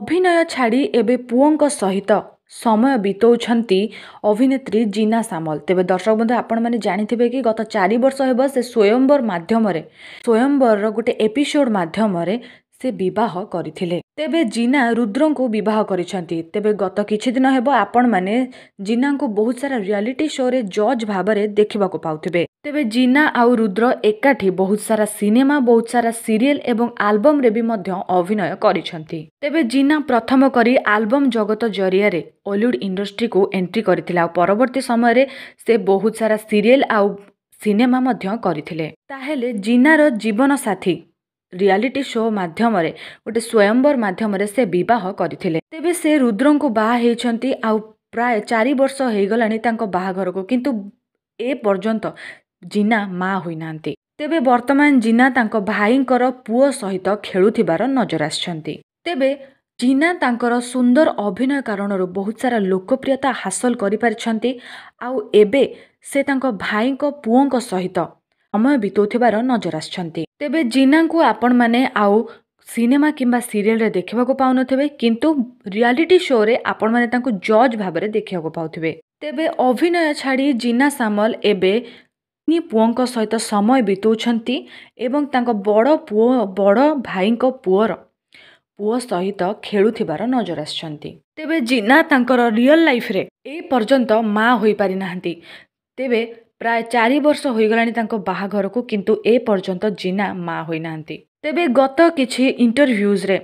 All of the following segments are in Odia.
ଅଭିନୟ ଛାଡ଼ି ଏବେ ପୁଅଙ୍କ ସହିତ ସମୟ ବିତାଉଛନ୍ତି ଅଭିନେତ୍ରୀ ଜିନା ସାମଲ ତେବେ ଦର୍ଶକ ବନ୍ଧୁ ଆପଣମାନେ ଜାଣିଥିବେ କି ଗତ ଚାରି ବର୍ଷ ହେବ ସେ ସ୍ୱୟମ୍ବର ମାଧ୍ୟମରେ ସ୍ୱୟମ୍ବରର ଗୋଟେ ଏପିସୋଡ଼ ମାଧ୍ୟମରେ ସେ ବିବାହ କରିଥିଲେ ତେବେ ଜିନା ରୁଦ୍ରଙ୍କୁ ବିବାହ କରିଛନ୍ତି ତେବେ ଗତ କିଛି ଦିନ ହେବ ଆପଣମାନେ ଜିନାଙ୍କୁ ବହୁତ ସାରା ରିଆଲିଟି ଶୋରେ ଜଜ୍ ଭାବରେ ଦେଖିବାକୁ ପାଉଥିବେ ତେବେ ଜିନା ଆଉ ରୁଦ୍ର ଏକାଠି ବହୁତ ସାରା ସିନେମା ବହୁତ ସାରା ସିରିଏଲ ଏବଂ ଆଲବମ୍ରେ ବି ମଧ୍ୟ ଅଭିନୟ କରିଛନ୍ତି ତେବେ ଜିନା ପ୍ରଥମ କରି ଆଲବମ୍ ଜଗତ ଜରିଆରେ ଓଲିଉଡ୍ ଇଣ୍ଡଷ୍ଟ୍ରିକୁ ଏଣ୍ଟ୍ରି କରିଥିଲେ ଆଉ ପରବର୍ତ୍ତୀ ସମୟରେ ସେ ବହୁତ ସାରା ସିରିଏଲ ଆଉ ସିନେମା ମଧ୍ୟ କରିଥିଲେ ତାହେଲେ ଜିନାର ଜୀବନସାଥୀ ରିଆଲିଟି ଶୋ ମାଧ୍ୟମରେ ଗୋଟେ ସ୍ୱୟମ୍ବର ମାଧ୍ୟମରେ ସେ ବିବାହ କରିଥିଲେ ତେବେ ସେ ରୁଦ୍ରଙ୍କୁ ବାହା ହେଇଛନ୍ତି ଆଉ ପ୍ରାୟ ଚାରି ବର୍ଷ ହେଇଗଲାଣି ତାଙ୍କ ବାହାଘରକୁ କିନ୍ତୁ ଏ ପର୍ଯ୍ୟନ୍ତ ଜିନା ମା ହୋଇନାହାନ୍ତି ତେବେ ବର୍ତ୍ତମାନ ଜିନା ତାଙ୍କ ଭାଇଙ୍କର ପୁଅ ସହିତ ଖେଳୁଥିବାର ନଜର ଆସିଛନ୍ତି ତେବେ ଜିନା ତାଙ୍କର ସୁନ୍ଦର ଅଭିନୟ କାରଣରୁ ବହୁତ ସାରା ଲୋକପ୍ରିୟତା ହାସଲ କରିପାରିଛନ୍ତି ଆଉ ଏବେ ସେ ତାଙ୍କ ଭାଇଙ୍କ ପୁଅଙ୍କ ସହିତ ସମୟ ବିତାଉଥିବାର ନଜର ଆସିଛନ୍ତି ତେବେ ଜିନାଙ୍କୁ ଆପଣମାନେ ଆଉ ସିନେମା କିମ୍ବା ସିରିଏଲରେ ଦେଖିବାକୁ ପାଉନଥିବେ କିନ୍ତୁ ରିଆଲିଟି ଶୋରେ ଆପଣମାନେ ତାଙ୍କୁ ଜଜ୍ ଭାବରେ ଦେଖିବାକୁ ପାଉଥିବେ ତେବେ ଅଭିନୟ ଛାଡ଼ି ଜିନା ସାମଲ ଏବେ ତିନି ପୁଅଙ୍କ ସହିତ ସମୟ ବିତାଉଛନ୍ତି ଏବଂ ତାଙ୍କ ବଡ଼ ପୁଅ ବଡ଼ ଭାଇଙ୍କ ପୁଅର ପୁଅ ସହିତ ଖେଳୁଥିବାର ନଜର ଆସିଛନ୍ତି ତେବେ ଜିନା ତାଙ୍କର ରିଅଲ ଲାଇଫ୍ରେ ଏ ପର୍ଯ୍ୟନ୍ତ ମା ହୋଇପାରିନାହାନ୍ତି ତେବେ ପ୍ରାୟ ଚାରି ବର୍ଷ ହୋଇଗଲାଣି ତାଙ୍କ ବାହାଘରକୁ କିନ୍ତୁ ଏପର୍ଯ୍ୟନ୍ତ ଜିନା ମା ହୋଇନାହାନ୍ତି ତେବେ ଗତ କିଛି ଇଣ୍ଟରଭ୍ୟୁଜ୍ରେ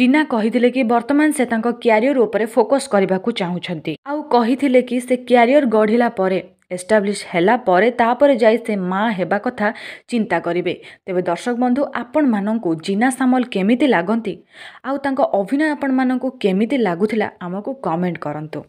ଜିନା କହିଥିଲେ କି ବର୍ତ୍ତମାନ ସେ ତାଙ୍କ କ୍ୟାରିୟର ଉପରେ ଫୋକସ୍ କରିବାକୁ ଚାହୁଁଛନ୍ତି ଆଉ କହିଥିଲେ କି ସେ କ୍ୟାରିୟର ଗଢ଼ିଲା ପରେ ଏଷ୍ଟାବ୍ଲିଶ୍ ହେଲା ପରେ ତାପରେ ଯାଇ ସେ ମା ହେବା କଥା ଚିନ୍ତା କରିବେ ତେବେ ଦର୍ଶକ ବନ୍ଧୁ ଆପଣମାନଙ୍କୁ ଜିନା ସାମଲ କେମିତି ଲାଗନ୍ତି ଆଉ ତାଙ୍କ ଅଭିନୟ ଆପଣମାନଙ୍କୁ କେମିତି ଲାଗୁଥିଲା ଆମକୁ କମେଣ୍ଟ କରନ୍ତୁ